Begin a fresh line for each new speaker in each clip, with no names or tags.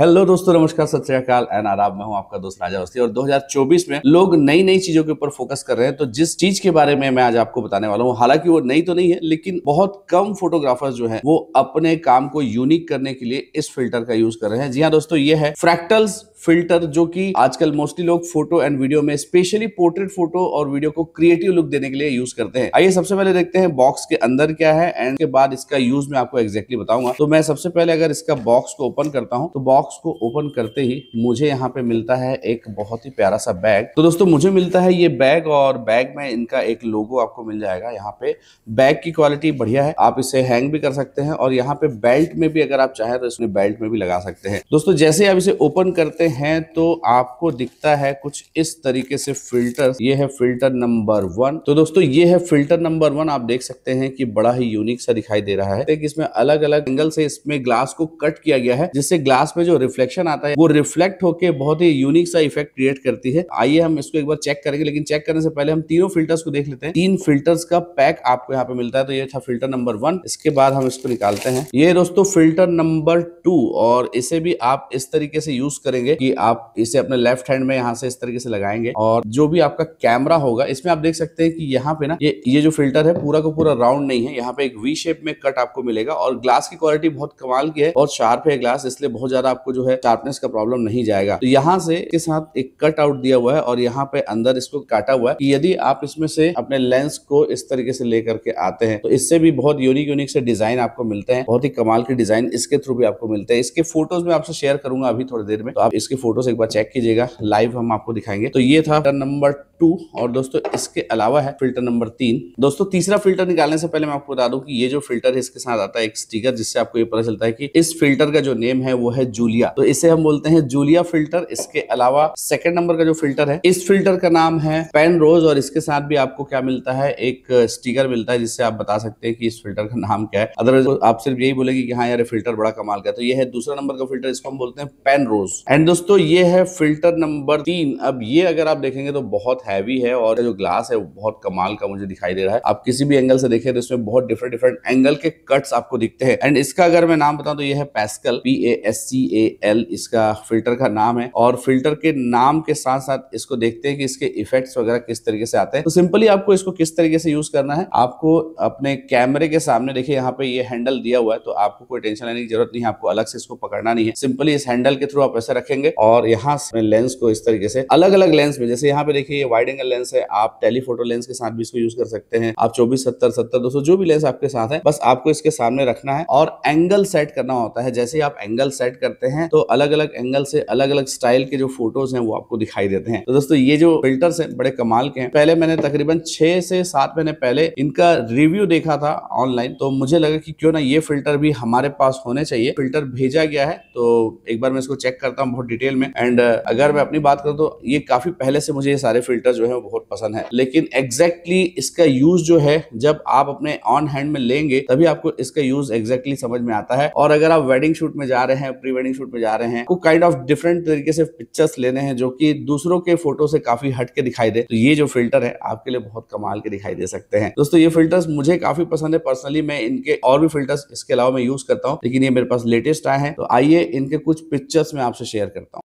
hello दोस्तों नमस्कार सत श्रीकाल एंड आदाब मैं हूं आपका दोस्त राजा अवस्थी और 2024 में लोग नई नई चीजों के ऊपर फोकस कर रहे हैं तो जिस चीज के बारे में मैं आज आपको बताने वाला हूं हालांकि वो नई तो नहीं है लेकिन बहुत कम फोटोग्राफर्स जो है वो अपने काम को यूनिक करने के लिए इस फिल्टर का यूज कर रहे हैं जी हाँ दोस्तों ये है फ्रैक्टल्स फिल्टर जो कि आजकल मोस्टली लोग फोटो एंड वीडियो में स्पेशली पोर्ट्रेट फोटो और वीडियो को क्रिएटिव लुक देने के लिए यूज करते हैं आइए सबसे पहले देखते हैं बॉक्स के अंदर क्या है एंड के बाद इसका यूज मैं आपको एक्जैक्टली बताऊंगा तो मैं सबसे पहले अगर इसका बॉक्स को ओपन करता हूँ तो बॉक्स बॉक्स को ओपन करते ही मुझे यहाँ पे मिलता है एक बहुत ही प्यारा सा बैग तो दोस्तों मुझे मिलता है ये बैग और बैग में इनका एक लोगो आपको मिल जाएगा यहाँ पे बैग की क्वालिटी बढ़िया है आप इसे हैंग भी कर सकते हैं और यहाँ पे बेल्ट में भी अगर आप चाहें तो इसमें बेल्ट में भी लगा सकते हैं दोस्तों जैसे आप इसे ओपन करते हैं तो आपको दिखता है कुछ इस तरीके से फिल्टर ये है फिल्टर नंबर वन तो दोस्तों ये है फिल्टर नंबर वन आप देख सकते हैं कि बड़ा ही यूनिक सा दिखाई दे रहा है इसमें अलग अलग एंगल से इसमें ग्लास को कट किया गया है जिससे ग्लास में जो रिफ्लेक्शन आता है वो रिफ्लेक्ट होकर बहुत ही यूनिक सा इफेक्ट क्रिएट करती है आइए हम इसको एक बार चेक करेंगे लेकिन चेक करने से पहले हम तीनों फिल्टर्स को देख लेते हैं तीन फिल्टर्स का पैक आपको यहाँ पे मिलता है तो ये था फिल्टर नंबर वन इसके बाद हम इसको निकालते हैं ये दोस्तों फिल्टर नंबर टू और इसे भी आप इस तरीके से यूज करेंगे कि आप इसे अपने लेफ्ट हैंड में यहाँ से इस तरीके से लगाएंगे और जो भी आपका कैमरा होगा इसमें आप देख सकते हैं कि यहाँ पे ना ये ये जो फिल्टर है पूरा का पूरा राउंड नहीं है यहाँ पे एक वी शेप में कट आपको मिलेगा और ग्लास की क्वालिटी बहुत कमाल की है बहुत शार्प है ग्लास इसलिए बहुत ज्यादा आपको जो है शार्पनेस का प्रॉब्लम नहीं जाएगा तो यहाँ से इसके साथ एक कट आउट दिया हुआ है और यहाँ पे अंदर इसको काटा हुआ है यदि आप इसमें से अपने लेंस को इस तरीके से लेकर के आते हैं तो इससे भी बहुत यूनिक यूनिक से डिजाइन आपको मिलते हैं बहुत ही कमाल के डिजाइन इसके थ्रू भी आपको मिलते हैं इसके फोटोज में आपसे शेयर करूंगा अभी थोड़ी देर में तो आप इसके फोटोज एक बार चेक कीजिएगा लाइव हम आपको दिखाएंगे तो ये था नंबर टू और दोस्तों इसके अलावा है फिल्टर नंबर तीन दोस्तों तीसरा फिल्टर निकालने से पहले मैं आपको बता दूं कि ये जो फिल्टर है इसके साथ आता है एक स्टिकर जिससे आपको ये पता चलता है कि इस फिल्टर का जो नेम है वो है जूलिया तो इसे हम बोलते हैं जूलिया फिल्टर इसके अलावा सेकेंड नंबर का जो फिल्टर है इस फिल्टर का नाम है पेन रोज और इसके साथ भी आपको क्या मिलता है एक स्टिकर मिलता है जिससे आप बता सकते हैं कि इस फिल्टर का नाम क्या है अदरवाइज आप सिर्फ यही बोलेगी कि हाँ यार फिल्टर बड़ा कमाल का तो ये है दूसरा नंबर का फिल्टर इसको हम बोलते हैं पेन रोज एंड दोस्तों ये है फिल्टर नंबर तीन अब ये अगर आप देखेंगे तो बहुत है हैवी है और जो ग्लास है वो बहुत कमाल का मुझे दिखाई दे रहा है आप किसी भी एंगल से देखें तो इसमें बहुत डिफरेंट डिफरेंट एंगल के कट्स आपको दिखते हैं एंड इसका अगर मैं नाम बताऊं तो ये है Pascal P A S C A L इसका फिल्टर का नाम है और फिल्टर के नाम के साथ साथ इसको देखते हैं कि इसके इफेक्ट्स वगैरह किस तरीके से आते हैं तो सिंपली आपको इसको किस तरीके से यूज करना है आपको अपने कैमरे के सामने देखिए यहाँ पे ये हैंडल दिया हुआ है तो आपको कोई टेंशन लेने की जरूरत नहीं है आपको अलग से इसको पकड़ना नहीं है सिंपली इस हैंडल के थ्रू आप ऐसे रखेंगे और यहाँ लेंस को इस तरीके से अलग अलग लेंस में जैसे यहाँ पे देखिए ये वाइड एंगल लेंस है आप टेलीफोटो लेंस के साथ भी इसको यूज कर सकते हैं आप चौबीस सत्तर सत्तर दो जो भी लेंस आपके साथ है बस आपको इसके सामने रखना है और एंगल सेट करना होता है जैसे ही आप एंगल सेट करते हैं तो अलग अलग एंगल से अलग अलग स्टाइल के जो फोटोज हैं वो आपको दिखाई देते हैं तो दोस्तों ये जो फिल्टर है बड़े कमाल के हैं पहले मैंने तकरीबन छह से सात महीने पहले इनका रिव्यू देखा था ऑनलाइन तो मुझे लगा कि क्यों ना ये फिल्टर भी हमारे पास होने चाहिए फिल्टर भेजा गया है तो एक बार मैं इसको चेक करता हूँ बहुत डिटेल में एंड अगर मैं अपनी बात करूँ तो ये काफी पहले से मुझे ये सारे फिल्टर फिल्टर जो है वो बहुत पसंद है लेकिन एग्जैक्टली exactly इसका यूज जो है जब आप अपने ऑन हैंड में लेंगे तभी आपको इसका यूज एग्जैक्टली exactly समझ में आता है और अगर आप वेडिंग शूट में जा रहे हैं प्री वेडिंग शूट में जा रहे हैं तो काइंड ऑफ डिफरेंट तरीके से पिक्चर्स लेने हैं जो कि दूसरों के फोटो से काफी हट के दिखाई दे तो ये जो फिल्टर है आपके लिए बहुत कमाल के दिखाई दे सकते हैं दोस्तों ये फिल्टर्स मुझे काफी पसंद है पर्सनली मैं इनके और भी फिल्टर्स इसके अलावा मैं यूज करता हूँ लेकिन ये मेरे पास लेटेस्ट आए हैं तो आइए इनके कुछ पिक्चर्स में आपसे शेयर करता हूँ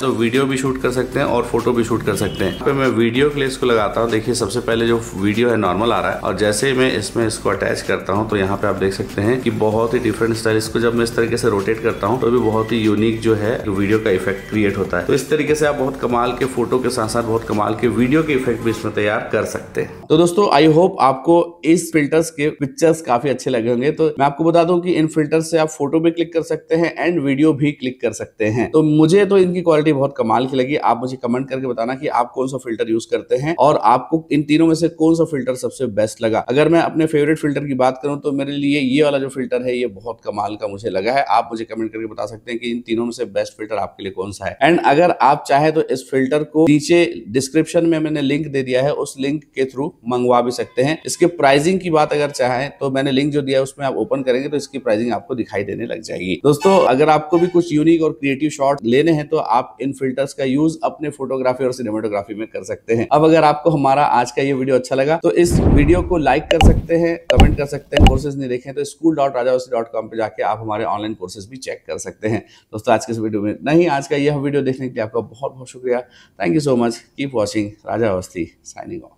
तो वीडियो भी शूट कर सकते हैं और फोटो भी शूट कर सकते हैं पे मैं वीडियो के लिए इसको लगाता हूँ देखिए सबसे पहले जो वीडियो है नॉर्मल आ रहा है और जैसे ही मैं इसमें इसको अटैच करता हूँ तो यहाँ पे आप देख सकते हैं कि बहुत ही डिफरेंट स्टाइल इसको जब मैं इस तरीके से रोटेट करता हूँ तो भी बहुत ही यूनिक जो है वीडियो का इफेक्ट क्रिएट होता है तो इस तरीके से आप बहुत कमाल के फोटो के साथ साथ बहुत कमाल के वीडियो के इफेक्ट भी इसमें तैयार कर सकते हैं तो दोस्तों आई होप आपको इस फिल्टर्स के पिक्चर्स काफी अच्छे लगे होंगे तो मैं आपको बता दूँ की इन फिल्टर से आप फोटो भी क्लिक कर सकते हैं एंड वीडियो भी क्लिक कर सकते हैं तो मुझे तो इनकी क्वालिटी बहुत कमाल की लगी आप मुझे कमेंट करके बताना कि आप कौन सा फिल्टर यूज करते हैं और आपको इन तीनों में से कौन सा फिल्टर सबसे बेस्ट लगा अगर मैं अपने फेवरेट फिल्टर की बात करूं तो मेरे लिए ये वाला जो फिल्टर है ये बहुत कमाल का मुझे लगा है आप मुझे कमेंट करके बता सकते हैं कि इन तीनों में से बेस्ट फिल्टर आपके लिए कौन सा है एंड अगर आप चाहे तो इस फिल्टर को नीचे डिस्क्रिप्शन में मैंने लिंक दे दिया है उस लिंक के थ्रू मंगवा भी सकते हैं इसके प्राइसिंग की बात अगर चाहे तो मैंने लिंक जो दिया है उसमें आप ओपन करेंगे तो इसकी प्राइसिंग आपको दिखाई देने लग जाएगी दोस्तों अगर आपको भी कुछ यूनिक और क्रिएटिव शॉर्ट लेने हैं तो आप इन फिल्टर्स का यूज अपने फोटोग्राफी और सिनेमाटोग्राफी में कर सकते हैं अब अगर आपको हमारा आज का ये वीडियो अच्छा लगा तो इस वीडियो को लाइक कर सकते हैं कमेंट कर सकते हैं कोर्सेज नहीं देखें तो स्कूल डॉट डॉट कॉम पर जाके आप हमारे ऑनलाइन कोर्सेज भी चेक कर सकते हैं दोस्तों आज के इस वीडियो में नहीं आज का यह वीडियो देखने के लिए आपका बहुत बहुत शुक्रिया thank you so much keep watching Raja Awasthi signing of